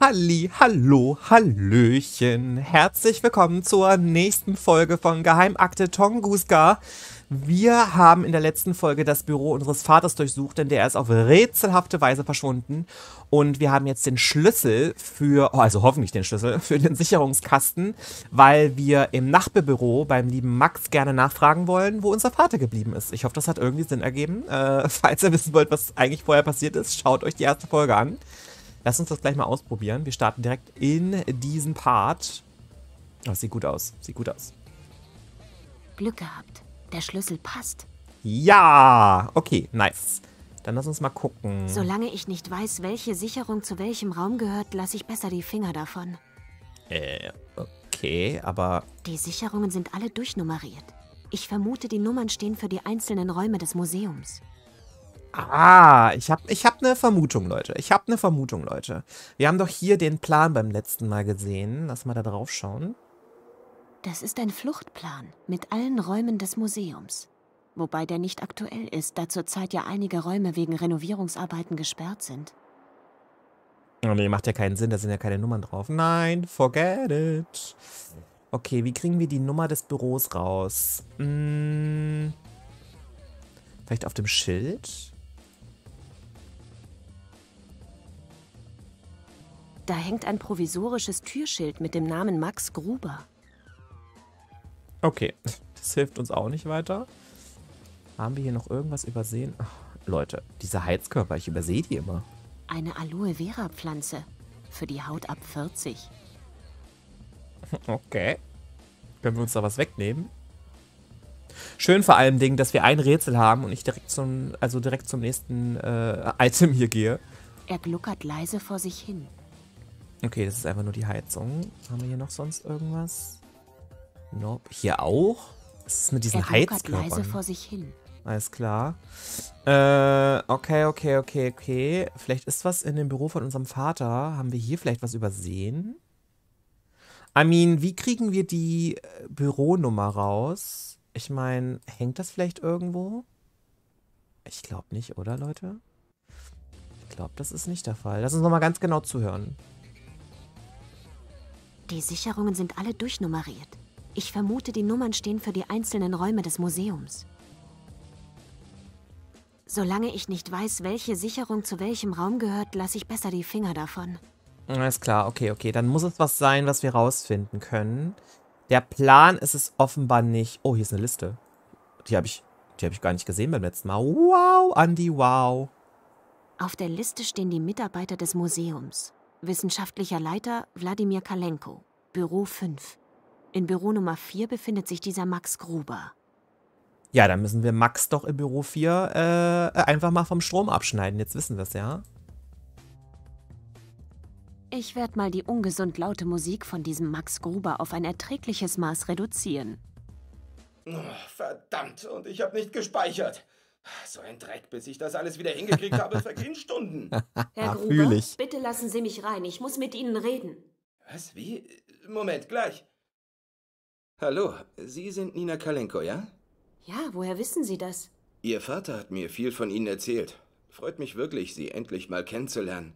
Halli, hallo, hallöchen. Herzlich willkommen zur nächsten Folge von Geheimakte Tonguska. Wir haben in der letzten Folge das Büro unseres Vaters durchsucht, denn der ist auf rätselhafte Weise verschwunden. Und wir haben jetzt den Schlüssel für, oh, also hoffentlich den Schlüssel, für den Sicherungskasten, weil wir im Nachbarbüro beim lieben Max gerne nachfragen wollen, wo unser Vater geblieben ist. Ich hoffe, das hat irgendwie Sinn ergeben. Äh, falls ihr wissen wollt, was eigentlich vorher passiert ist, schaut euch die erste Folge an. Lass uns das gleich mal ausprobieren. Wir starten direkt in diesen Part. Oh, sieht gut aus. Sieht gut aus. Glück gehabt. Der Schlüssel passt. Ja! Okay, nice. Dann lass uns mal gucken. Solange ich nicht weiß, welche Sicherung zu welchem Raum gehört, lasse ich besser die Finger davon. Äh, okay, aber... Die Sicherungen sind alle durchnummeriert. Ich vermute, die Nummern stehen für die einzelnen Räume des Museums. Ah, ich habe ich hab eine Vermutung, Leute. Ich habe eine Vermutung, Leute. Wir haben doch hier den Plan beim letzten Mal gesehen. Lass mal da drauf schauen. Das ist ein Fluchtplan mit allen Räumen des Museums. Wobei der nicht aktuell ist, da zurzeit ja einige Räume wegen Renovierungsarbeiten gesperrt sind. Oh nee, macht ja keinen Sinn, da sind ja keine Nummern drauf. Nein, forget it. Okay, wie kriegen wir die Nummer des Büros raus? Hm, vielleicht auf dem Schild? Da hängt ein provisorisches Türschild mit dem Namen Max Gruber. Okay, das hilft uns auch nicht weiter. Haben wir hier noch irgendwas übersehen? Ach, Leute, diese Heizkörper, ich übersehe die immer. Eine Aloe Vera Pflanze. Für die Haut ab 40. Okay. Können wir uns da was wegnehmen? Schön vor allem dass wir ein Rätsel haben und ich direkt zum, also direkt zum nächsten äh, Item hier gehe. Er gluckert leise vor sich hin. Okay, das ist einfach nur die Heizung. Haben wir hier noch sonst irgendwas? Nope. Hier auch? Was ist mit diesen er Heizkörpern? leise vor sich hin. Alles klar. Äh, okay, okay, okay, okay. Vielleicht ist was in dem Büro von unserem Vater. Haben wir hier vielleicht was übersehen? I mean, wie kriegen wir die äh, Büronummer raus? Ich meine, hängt das vielleicht irgendwo? Ich glaube nicht, oder, Leute? Ich glaube, das ist nicht der Fall. Lass uns nochmal ganz genau zuhören. Die Sicherungen sind alle durchnummeriert. Ich vermute, die Nummern stehen für die einzelnen Räume des Museums. Solange ich nicht weiß, welche Sicherung zu welchem Raum gehört, lasse ich besser die Finger davon. Alles klar, okay, okay. Dann muss es was sein, was wir rausfinden können. Der Plan ist es offenbar nicht. Oh, hier ist eine Liste. Die habe ich, hab ich gar nicht gesehen beim letzten Mal. Wow, Andy, wow. Auf der Liste stehen die Mitarbeiter des Museums. Wissenschaftlicher Leiter Wladimir Kalenko, Büro 5. In Büro Nummer 4 befindet sich dieser Max Gruber. Ja, dann müssen wir Max doch im Büro 4 äh, einfach mal vom Strom abschneiden. Jetzt wissen wir es, ja? Ich werde mal die ungesund laute Musik von diesem Max Gruber auf ein erträgliches Maß reduzieren. Oh, verdammt, und ich habe nicht gespeichert. So ein Dreck, bis ich das alles wieder hingekriegt habe, vergehen Stunden. Herr ah, Gruber, ich. bitte lassen Sie mich rein. Ich muss mit Ihnen reden. Was? Wie? Moment, gleich. Hallo, Sie sind Nina Kalenko, ja? Ja, woher wissen Sie das? Ihr Vater hat mir viel von Ihnen erzählt. Freut mich wirklich, Sie endlich mal kennenzulernen.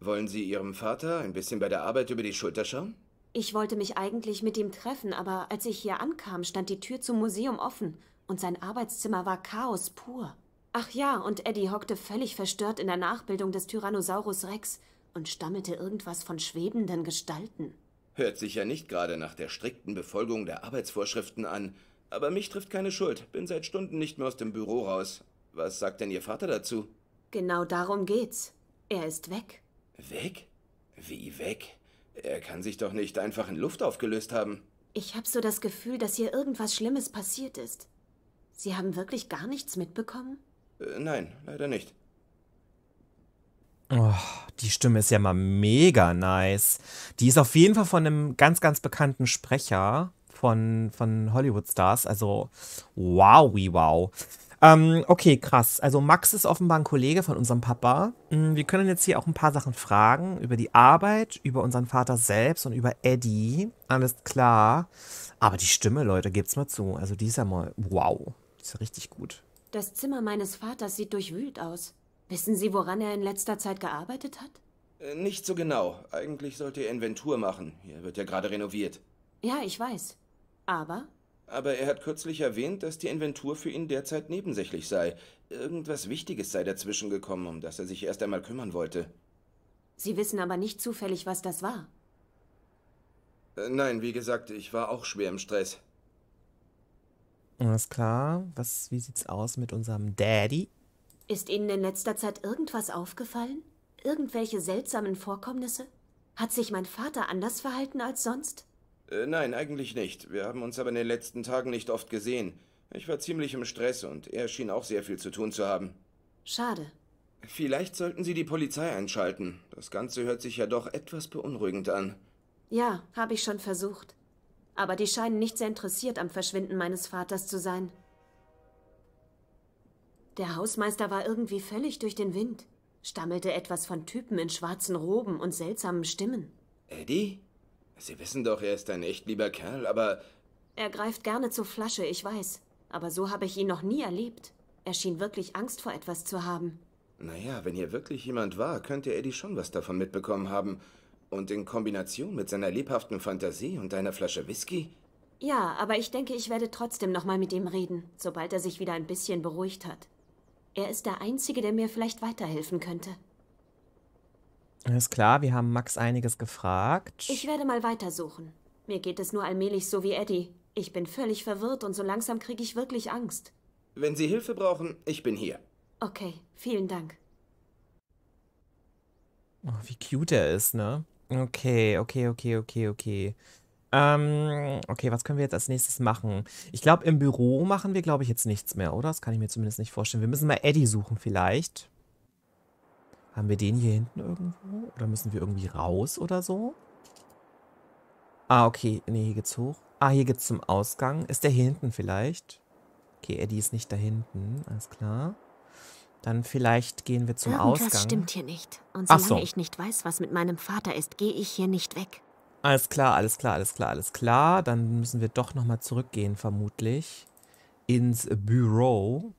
Wollen Sie Ihrem Vater ein bisschen bei der Arbeit über die Schulter schauen? Ich wollte mich eigentlich mit ihm treffen, aber als ich hier ankam, stand die Tür zum Museum offen und sein Arbeitszimmer war Chaos pur. Ach ja, und Eddie hockte völlig verstört in der Nachbildung des Tyrannosaurus Rex und stammelte irgendwas von schwebenden Gestalten. Hört sich ja nicht gerade nach der strikten Befolgung der Arbeitsvorschriften an, aber mich trifft keine Schuld, bin seit Stunden nicht mehr aus dem Büro raus. Was sagt denn Ihr Vater dazu? Genau darum geht's. Er ist weg. Weg? Wie weg? Er kann sich doch nicht einfach in Luft aufgelöst haben. Ich hab so das Gefühl, dass hier irgendwas Schlimmes passiert ist. Sie haben wirklich gar nichts mitbekommen? Äh, nein, leider nicht. Oh, die Stimme ist ja mal mega nice. Die ist auf jeden Fall von einem ganz, ganz bekannten Sprecher von, von Hollywood Stars. Also, wow, wie wow. Ähm, okay, krass. Also, Max ist offenbar ein Kollege von unserem Papa. Mm, wir können jetzt hier auch ein paar Sachen fragen über die Arbeit, über unseren Vater selbst und über Eddie. Alles klar. Aber die Stimme, Leute, gebt's mal zu. Also, die ist ja mal wow ist richtig gut. Das Zimmer meines Vaters sieht durchwühlt aus. Wissen Sie, woran er in letzter Zeit gearbeitet hat? Äh, nicht so genau. Eigentlich sollte er Inventur machen. Hier wird ja gerade renoviert. Ja, ich weiß. Aber? Aber er hat kürzlich erwähnt, dass die Inventur für ihn derzeit nebensächlich sei. Irgendwas Wichtiges sei dazwischen gekommen, um das er sich erst einmal kümmern wollte. Sie wissen aber nicht zufällig, was das war. Äh, nein, wie gesagt, ich war auch schwer im Stress. Alles klar. Was, wie sieht's aus mit unserem Daddy? Ist Ihnen in letzter Zeit irgendwas aufgefallen? Irgendwelche seltsamen Vorkommnisse? Hat sich mein Vater anders verhalten als sonst? Äh, nein, eigentlich nicht. Wir haben uns aber in den letzten Tagen nicht oft gesehen. Ich war ziemlich im Stress und er schien auch sehr viel zu tun zu haben. Schade. Vielleicht sollten Sie die Polizei einschalten. Das Ganze hört sich ja doch etwas beunruhigend an. Ja, habe ich schon versucht aber die scheinen nicht sehr interessiert am Verschwinden meines Vaters zu sein. Der Hausmeister war irgendwie völlig durch den Wind, stammelte etwas von Typen in schwarzen Roben und seltsamen Stimmen. Eddie? Sie wissen doch, er ist ein echt lieber Kerl, aber... Er greift gerne zur Flasche, ich weiß. Aber so habe ich ihn noch nie erlebt. Er schien wirklich Angst vor etwas zu haben. Naja, wenn hier wirklich jemand war, könnte Eddie schon was davon mitbekommen haben. Und in Kombination mit seiner lebhaften Fantasie und einer Flasche Whisky? Ja, aber ich denke, ich werde trotzdem nochmal mit ihm reden, sobald er sich wieder ein bisschen beruhigt hat. Er ist der Einzige, der mir vielleicht weiterhelfen könnte. Alles klar, wir haben Max einiges gefragt. Ich werde mal weitersuchen. Mir geht es nur allmählich so wie Eddie. Ich bin völlig verwirrt und so langsam kriege ich wirklich Angst. Wenn Sie Hilfe brauchen, ich bin hier. Okay, vielen Dank. Oh, wie cute er ist, ne? Okay, okay, okay, okay, okay. Ähm, okay, was können wir jetzt als nächstes machen? Ich glaube, im Büro machen wir, glaube ich, jetzt nichts mehr, oder? Das kann ich mir zumindest nicht vorstellen. Wir müssen mal Eddie suchen vielleicht. Haben wir den hier hinten irgendwo? Oder müssen wir irgendwie raus oder so? Ah, okay. Nee, hier geht's hoch. Ah, hier geht's zum Ausgang. Ist der hier hinten vielleicht? Okay, Eddie ist nicht da hinten. Alles klar. Dann vielleicht gehen wir zum Irgendwas Ausgang. Das stimmt hier nicht. Und solange so. ich nicht weiß, was mit meinem Vater ist, gehe ich hier nicht weg. Alles klar, alles klar, alles klar, alles klar. Dann müssen wir doch nochmal zurückgehen, vermutlich. Ins Büro.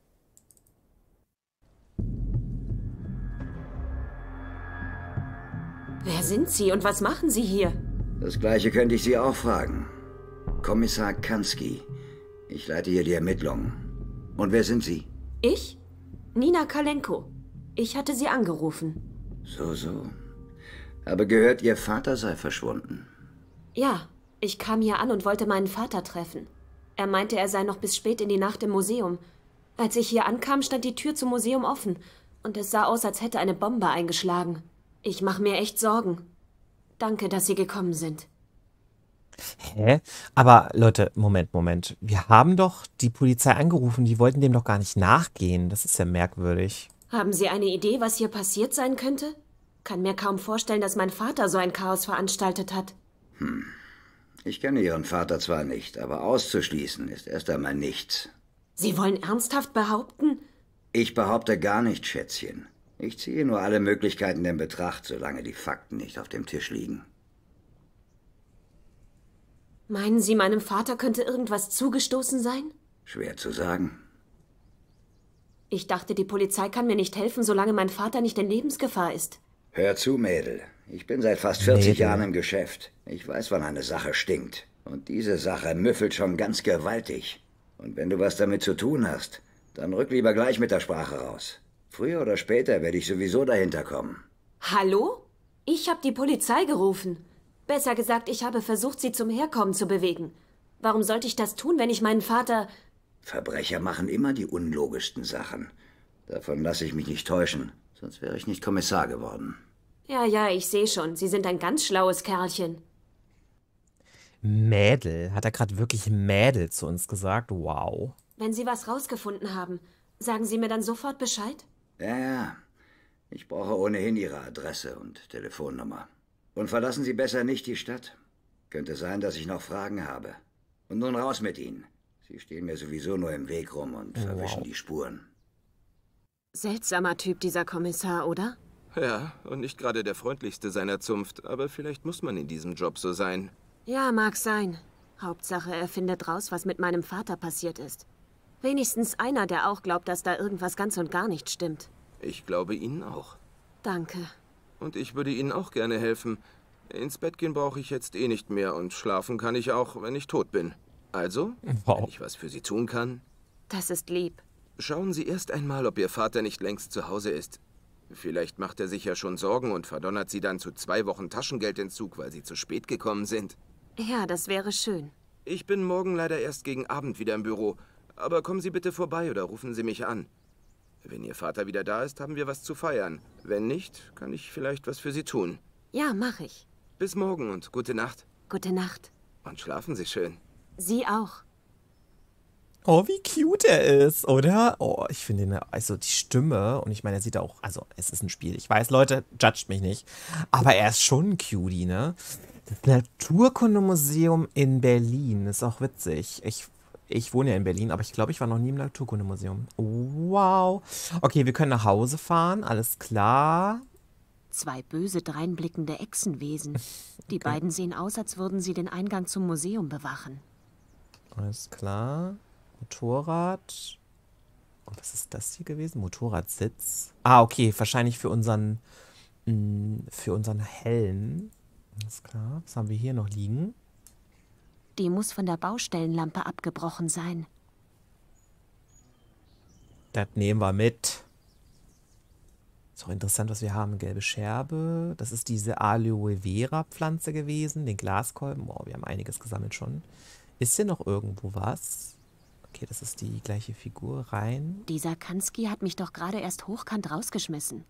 Wer sind Sie und was machen Sie hier? Das gleiche könnte ich Sie auch fragen. Kommissar Kansky. Ich leite hier die Ermittlungen. Und wer sind Sie? Ich? Nina Kalenko. Ich hatte sie angerufen. So, so. Aber gehört, ihr Vater sei verschwunden. Ja, ich kam hier an und wollte meinen Vater treffen. Er meinte, er sei noch bis spät in die Nacht im Museum. Als ich hier ankam, stand die Tür zum Museum offen und es sah aus, als hätte eine Bombe eingeschlagen. Ich mache mir echt Sorgen. Danke, dass Sie gekommen sind. Hä? Aber Leute, Moment, Moment. Wir haben doch die Polizei angerufen, die wollten dem doch gar nicht nachgehen. Das ist ja merkwürdig. Haben Sie eine Idee, was hier passiert sein könnte? Kann mir kaum vorstellen, dass mein Vater so ein Chaos veranstaltet hat. Hm. Ich kenne Ihren Vater zwar nicht, aber auszuschließen ist erst einmal nichts. Sie wollen ernsthaft behaupten? Ich behaupte gar nicht, Schätzchen. Ich ziehe nur alle Möglichkeiten in Betracht, solange die Fakten nicht auf dem Tisch liegen. Meinen Sie, meinem Vater könnte irgendwas zugestoßen sein? Schwer zu sagen. Ich dachte, die Polizei kann mir nicht helfen, solange mein Vater nicht in Lebensgefahr ist. Hör zu, Mädel. Ich bin seit fast 40 Mädel. Jahren im Geschäft. Ich weiß, wann eine Sache stinkt. Und diese Sache müffelt schon ganz gewaltig. Und wenn du was damit zu tun hast, dann rück lieber gleich mit der Sprache raus. Früher oder später werde ich sowieso dahinter kommen. Hallo? Ich habe die Polizei gerufen. Besser gesagt, ich habe versucht, sie zum Herkommen zu bewegen. Warum sollte ich das tun, wenn ich meinen Vater. Verbrecher machen immer die unlogischsten Sachen. Davon lasse ich mich nicht täuschen, sonst wäre ich nicht Kommissar geworden. Ja, ja, ich sehe schon. Sie sind ein ganz schlaues Kerlchen. Mädel. Hat er gerade wirklich Mädel zu uns gesagt? Wow. Wenn Sie was rausgefunden haben, sagen Sie mir dann sofort Bescheid? Ja, ja. Ich brauche ohnehin Ihre Adresse und Telefonnummer. Und verlassen Sie besser nicht die Stadt. Könnte sein, dass ich noch Fragen habe. Und nun raus mit Ihnen. Sie stehen mir sowieso nur im Weg rum und verwischen wow. die Spuren. Seltsamer Typ, dieser Kommissar, oder? Ja, und nicht gerade der freundlichste seiner Zunft. Aber vielleicht muss man in diesem Job so sein. Ja, mag sein. Hauptsache, er findet raus, was mit meinem Vater passiert ist. Wenigstens einer, der auch glaubt, dass da irgendwas ganz und gar nicht stimmt. Ich glaube Ihnen auch. Danke. Und ich würde Ihnen auch gerne helfen. Ins Bett gehen brauche ich jetzt eh nicht mehr und schlafen kann ich auch, wenn ich tot bin. Also, wow. wenn ich was für Sie tun kann. Das ist lieb. Schauen Sie erst einmal, ob Ihr Vater nicht längst zu Hause ist. Vielleicht macht er sich ja schon Sorgen und verdonnert Sie dann zu zwei Wochen Taschengeldentzug, weil Sie zu spät gekommen sind. Ja, das wäre schön. Ich bin morgen leider erst gegen Abend wieder im Büro. Aber kommen Sie bitte vorbei oder rufen Sie mich an. Wenn Ihr Vater wieder da ist, haben wir was zu feiern. Wenn nicht, kann ich vielleicht was für Sie tun. Ja, mache ich. Bis morgen und gute Nacht. Gute Nacht. Und schlafen Sie schön. Sie auch. Oh, wie cute er ist, oder? Oh, ich finde ihn, also die Stimme, und ich meine, er sieht auch, also es ist ein Spiel. Ich weiß, Leute, judgt mich nicht. Aber er ist schon ein Cutie, ne? Das Naturkundemuseum in Berlin, ist auch witzig. Ich ich wohne ja in Berlin, aber ich glaube, ich war noch nie im Naturkundemuseum. Wow. Okay, wir können nach Hause fahren, alles klar. Zwei böse, dreinblickende Echsenwesen. Die okay. beiden sehen aus, als würden sie den Eingang zum Museum bewachen. Alles klar. Motorrad. Oh, was ist das hier gewesen? Motorradsitz. Ah, okay, wahrscheinlich für unseren, mh, mm, für unseren Helm. Alles klar. Was haben wir hier noch liegen? Die muss von der Baustellenlampe abgebrochen sein. Das nehmen wir mit. Ist auch interessant, was wir haben. Gelbe Scherbe. Das ist diese Aloe Vera Pflanze gewesen. Den Glaskolben. Wow, wir haben einiges gesammelt schon. Ist hier noch irgendwo was? Okay, das ist die gleiche Figur. Rein. Dieser Kanski hat mich doch gerade erst hochkant rausgeschmissen.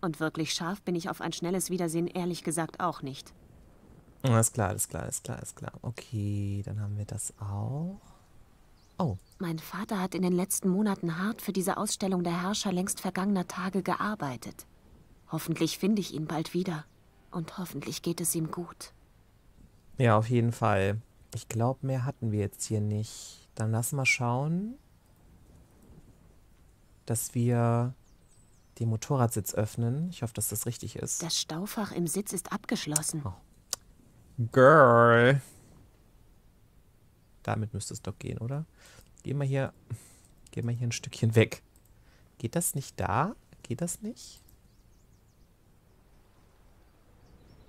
Und wirklich scharf bin ich auf ein schnelles Wiedersehen ehrlich gesagt auch nicht. Alles klar, alles klar, alles klar, alles klar. Okay, dann haben wir das auch. Oh. Mein Vater hat in den letzten Monaten hart für diese Ausstellung der Herrscher längst vergangener Tage gearbeitet. Hoffentlich finde ich ihn bald wieder. Und hoffentlich geht es ihm gut. Ja, auf jeden Fall. Ich glaube, mehr hatten wir jetzt hier nicht. Dann lass mal schauen, dass wir den Motorradsitz öffnen. Ich hoffe, dass das richtig ist. Das Staufach im Sitz ist abgeschlossen. Oh. Girl. Damit müsste es doch gehen, oder? Geh mal hier, geh mal hier ein Stückchen weg. Geht das nicht da? Geht das nicht?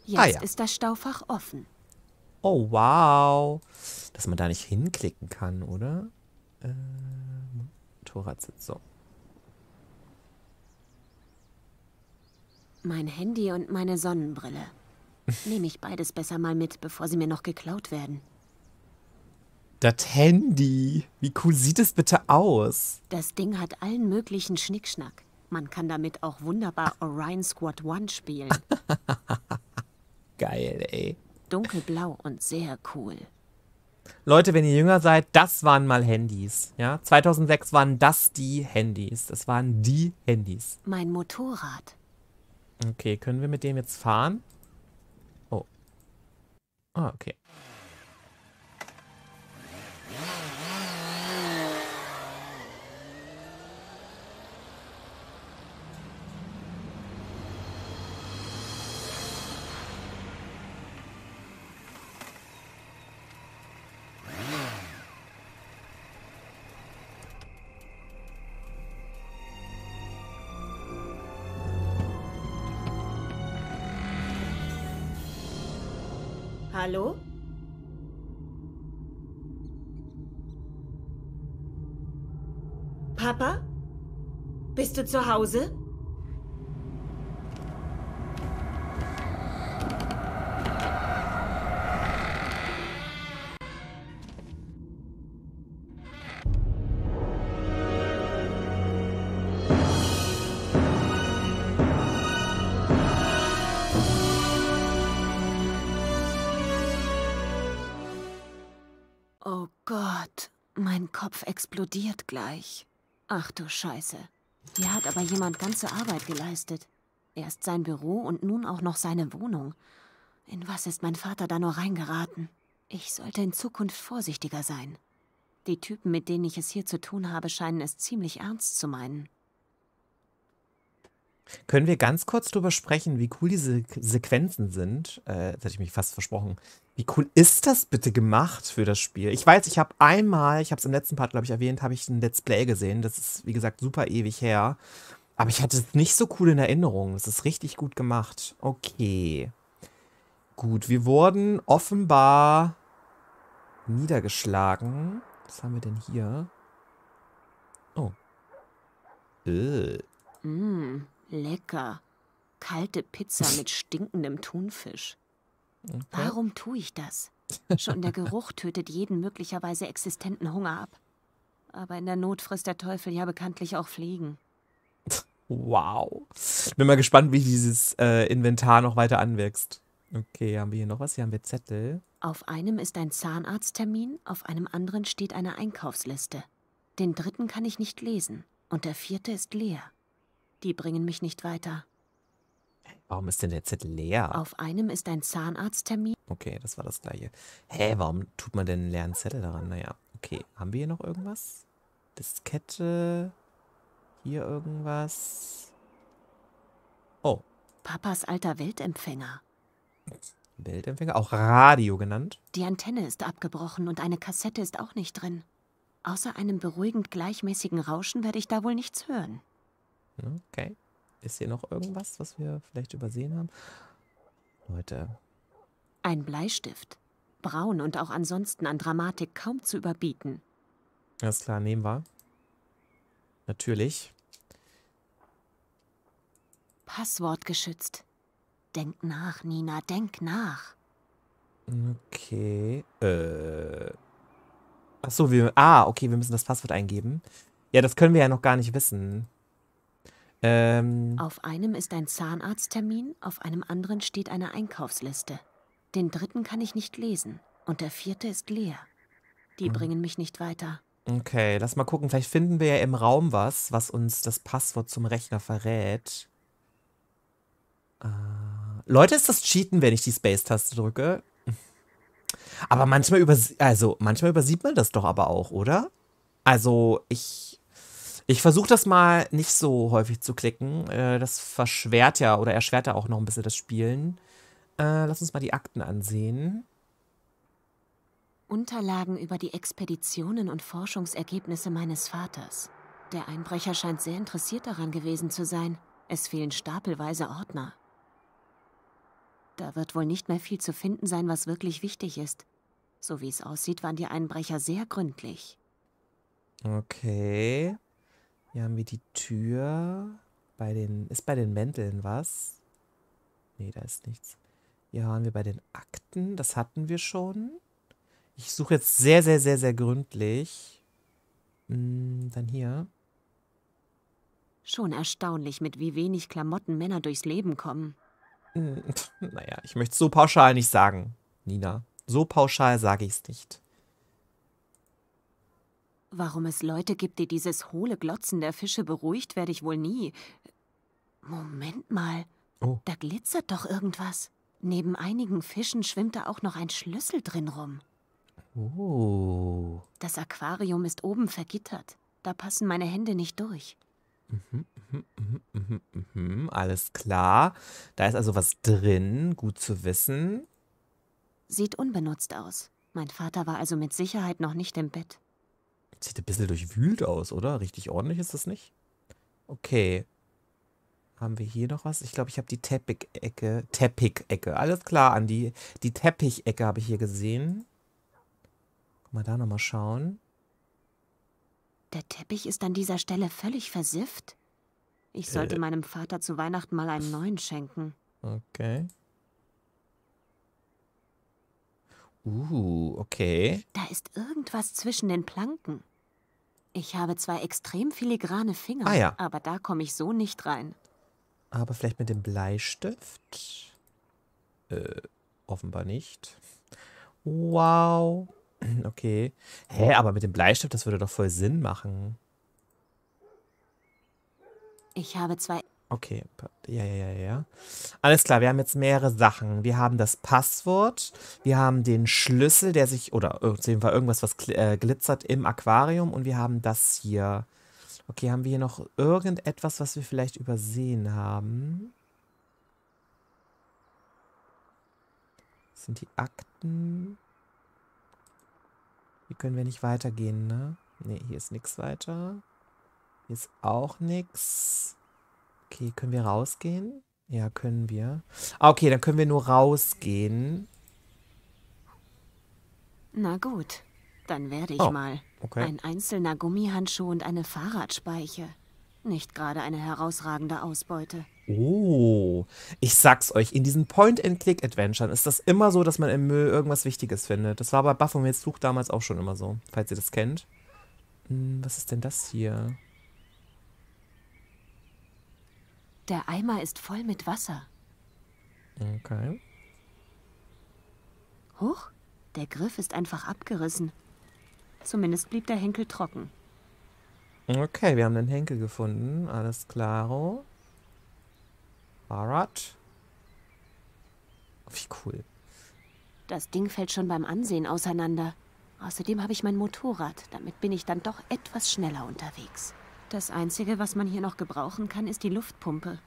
Jetzt ah, ja. ist das Staufach offen. Oh, wow. Dass man da nicht hinklicken kann, oder? Ähm, Motorradsitz, so. Mein Handy und meine Sonnenbrille. Nehme ich beides besser mal mit, bevor sie mir noch geklaut werden. Das Handy. Wie cool sieht es bitte aus? Das Ding hat allen möglichen Schnickschnack. Man kann damit auch wunderbar Orion Squad One spielen. Geil, ey. Dunkelblau und sehr cool. Leute, wenn ihr jünger seid, das waren mal Handys. Ja, 2006 waren das die Handys. Das waren die Handys. Mein Motorrad. Okay, können wir mit dem jetzt fahren? Oh, okay. Hallo? Papa? Bist du zu Hause? Oh Gott, mein Kopf explodiert gleich. Ach du Scheiße. Hier hat aber jemand ganze Arbeit geleistet. Erst sein Büro und nun auch noch seine Wohnung. In was ist mein Vater da nur reingeraten? Ich sollte in Zukunft vorsichtiger sein. Die Typen, mit denen ich es hier zu tun habe, scheinen es ziemlich ernst zu meinen. Können wir ganz kurz darüber sprechen, wie cool diese Sequenzen sind? Äh, jetzt hätte ich mich fast versprochen. Wie cool ist das bitte gemacht für das Spiel? Ich weiß, ich habe einmal, ich habe es im letzten Part, glaube ich, erwähnt, habe ich ein Let's Play gesehen. Das ist, wie gesagt, super ewig her. Aber ich hatte es nicht so cool in Erinnerung. Es ist richtig gut gemacht. Okay. Gut, wir wurden offenbar niedergeschlagen. Was haben wir denn hier? Oh. Äh. Mm. Lecker. Kalte Pizza mit stinkendem Thunfisch. Okay. Warum tue ich das? Schon der Geruch tötet jeden möglicherweise existenten Hunger ab. Aber in der Not frisst der Teufel ja bekanntlich auch Fliegen. Wow. Bin mal gespannt, wie dieses äh, Inventar noch weiter anwächst. Okay, haben wir hier noch was? Hier haben wir Zettel. Auf einem ist ein Zahnarzttermin, auf einem anderen steht eine Einkaufsliste. Den dritten kann ich nicht lesen und der vierte ist leer. Die bringen mich nicht weiter. Warum ist denn der Zettel leer? Auf einem ist ein Zahnarzttermin. Okay, das war das gleiche. Hä, warum tut man denn einen leeren Zettel daran? Naja, okay. Haben wir hier noch irgendwas? Diskette. Hier irgendwas. Oh. Papas alter Weltempfänger. Weltempfänger? Auch Radio genannt? Die Antenne ist abgebrochen und eine Kassette ist auch nicht drin. Außer einem beruhigend gleichmäßigen Rauschen werde ich da wohl nichts hören. Ne? Okay. Ist hier noch irgendwas, was wir vielleicht übersehen haben? Leute. Ein Bleistift. Braun und auch ansonsten an Dramatik kaum zu überbieten. Alles klar, nehmen wir. Natürlich. Passwort geschützt. Denk nach, Nina, denk nach. Okay. Äh. Achso, wir. Ah, okay, wir müssen das Passwort eingeben. Ja, das können wir ja noch gar nicht wissen. Ähm, auf einem ist ein Zahnarzttermin, auf einem anderen steht eine Einkaufsliste. Den dritten kann ich nicht lesen und der vierte ist leer. Die mhm. bringen mich nicht weiter. Okay, lass mal gucken. Vielleicht finden wir ja im Raum was, was uns das Passwort zum Rechner verrät. Äh, Leute, ist das Cheaten, wenn ich die Space-Taste drücke? Aber manchmal, übers also, manchmal übersieht man das doch aber auch, oder? Also, ich ich versuche das mal nicht so häufig zu klicken. Äh, das verschwert ja oder erschwert ja auch noch ein bisschen das Spielen. Äh, lass uns mal die Akten ansehen. Unterlagen über die Expeditionen und Forschungsergebnisse meines Vaters. Der Einbrecher scheint sehr interessiert daran gewesen zu sein. Es fehlen stapelweise Ordner. Da wird wohl nicht mehr viel zu finden sein, was wirklich wichtig ist. So wie es aussieht, waren die Einbrecher sehr gründlich. Okay. Hier haben wir die Tür. Bei den, ist bei den Mänteln was? Nee, da ist nichts. Hier haben wir bei den Akten, das hatten wir schon. Ich suche jetzt sehr, sehr, sehr, sehr gründlich. Hm, dann hier. Schon erstaunlich, mit wie wenig Klamotten Männer durchs Leben kommen. Hm, naja, ich möchte es so pauschal nicht sagen, Nina. So pauschal sage ich es nicht. Warum es Leute gibt, die dieses hohle Glotzen der Fische beruhigt, werde ich wohl nie. Moment mal. Oh. Da glitzert doch irgendwas. Neben einigen Fischen schwimmt da auch noch ein Schlüssel drin rum. Oh. Das Aquarium ist oben vergittert. Da passen meine Hände nicht durch. Mhm, mhm, mhm, mhm, mhm. Alles klar. Da ist also was drin. Gut zu wissen. Sieht unbenutzt aus. Mein Vater war also mit Sicherheit noch nicht im Bett sieht ein bisschen durchwühlt aus, oder? Richtig ordentlich ist das nicht? Okay. Haben wir hier noch was? Ich glaube, ich habe die Teppich-Ecke. Teppich-Ecke. Alles klar, Andi. Die Teppich-Ecke habe ich hier gesehen. Guck mal, da nochmal schauen. Der Teppich ist an dieser Stelle völlig versifft. Ich sollte äh. meinem Vater zu Weihnachten mal einen neuen schenken. Okay. Uh, okay. Da ist irgendwas zwischen den Planken. Ich habe zwar extrem filigrane Finger, ah, ja. aber da komme ich so nicht rein. Aber vielleicht mit dem Bleistift? Äh, offenbar nicht. Wow. Okay. Hä, aber mit dem Bleistift, das würde doch voll Sinn machen. Ich habe zwei... Okay, ja, ja, ja, ja. Alles klar, wir haben jetzt mehrere Sachen. Wir haben das Passwort, wir haben den Schlüssel, der sich, oder auf jeden Fall irgendwas, was äh, glitzert im Aquarium und wir haben das hier. Okay, haben wir hier noch irgendetwas, was wir vielleicht übersehen haben? Das sind die Akten. Hier können wir nicht weitergehen, ne? Ne, hier ist nichts weiter. Hier ist auch nichts. Okay, können wir rausgehen? Ja, können wir. Ah, okay, dann können wir nur rausgehen. Na gut, dann werde ich oh, mal. Okay. Ein einzelner Gummihandschuh und eine Fahrradspeiche. Nicht gerade eine herausragende Ausbeute. Oh, ich sag's euch, in diesen Point-and-Click-Adventuren ist das immer so, dass man im Müll irgendwas Wichtiges findet. Das war bei Baphomets Such damals auch schon immer so, falls ihr das kennt. Hm, was ist denn das hier? Der Eimer ist voll mit Wasser. Okay. Huch, der Griff ist einfach abgerissen. Zumindest blieb der Henkel trocken. Okay, wir haben den Henkel gefunden. Alles klaro. Barat. Wie cool. Das Ding fällt schon beim Ansehen auseinander. Außerdem habe ich mein Motorrad. Damit bin ich dann doch etwas schneller unterwegs. Das Einzige, was man hier noch gebrauchen kann, ist die Luftpumpe.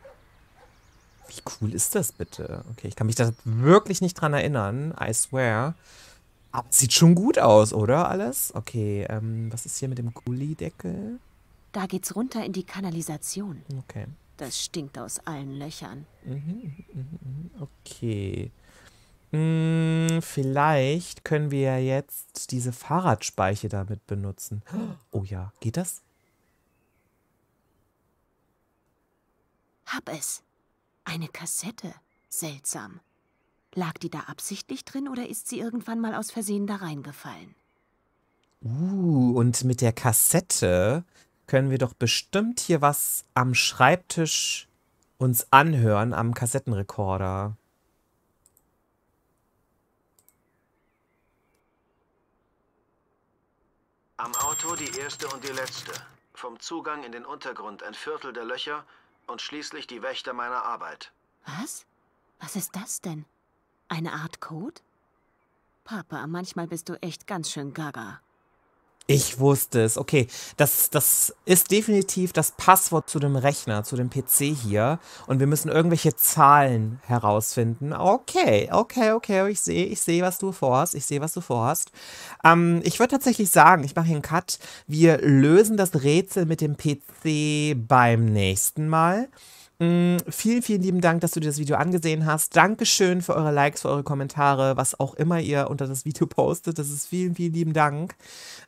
Wie cool ist das bitte? Okay, ich kann mich da wirklich nicht dran erinnern. I swear. Aber sieht schon gut aus, oder alles? Okay, ähm, was ist hier mit dem Gullideckel? Da geht's runter in die Kanalisation. Okay. Das stinkt aus allen Löchern. Mhm, mhm, mhm, okay. Hm, vielleicht können wir jetzt diese Fahrradspeiche damit benutzen. Oh ja, geht das? Hab es. Eine Kassette. Seltsam. Lag die da absichtlich drin oder ist sie irgendwann mal aus Versehen da reingefallen? Uh, und mit der Kassette können wir doch bestimmt hier was am Schreibtisch uns anhören, am Kassettenrekorder. Am Auto die erste und die letzte. Vom Zugang in den Untergrund ein Viertel der Löcher und schließlich die Wächter meiner Arbeit. Was? Was ist das denn? Eine Art Code? Papa, manchmal bist du echt ganz schön gaga. Ich wusste es. Okay, das, das ist definitiv das Passwort zu dem Rechner, zu dem PC hier. Und wir müssen irgendwelche Zahlen herausfinden. Okay, okay, okay. Ich sehe, ich sehe, was du vorhast. Ich sehe, was du vorhast. Ähm, ich würde tatsächlich sagen, ich mache hier einen Cut. Wir lösen das Rätsel mit dem PC beim nächsten Mal. Mm, vielen, vielen lieben Dank, dass du dir das Video angesehen hast. Dankeschön für eure Likes, für eure Kommentare, was auch immer ihr unter das Video postet. Das ist vielen, vielen lieben Dank.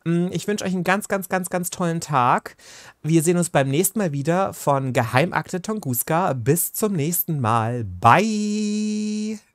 Mm, ich wünsche euch einen ganz, ganz, ganz, ganz tollen Tag. Wir sehen uns beim nächsten Mal wieder von Geheimakte Tunguska. Bis zum nächsten Mal. Bye.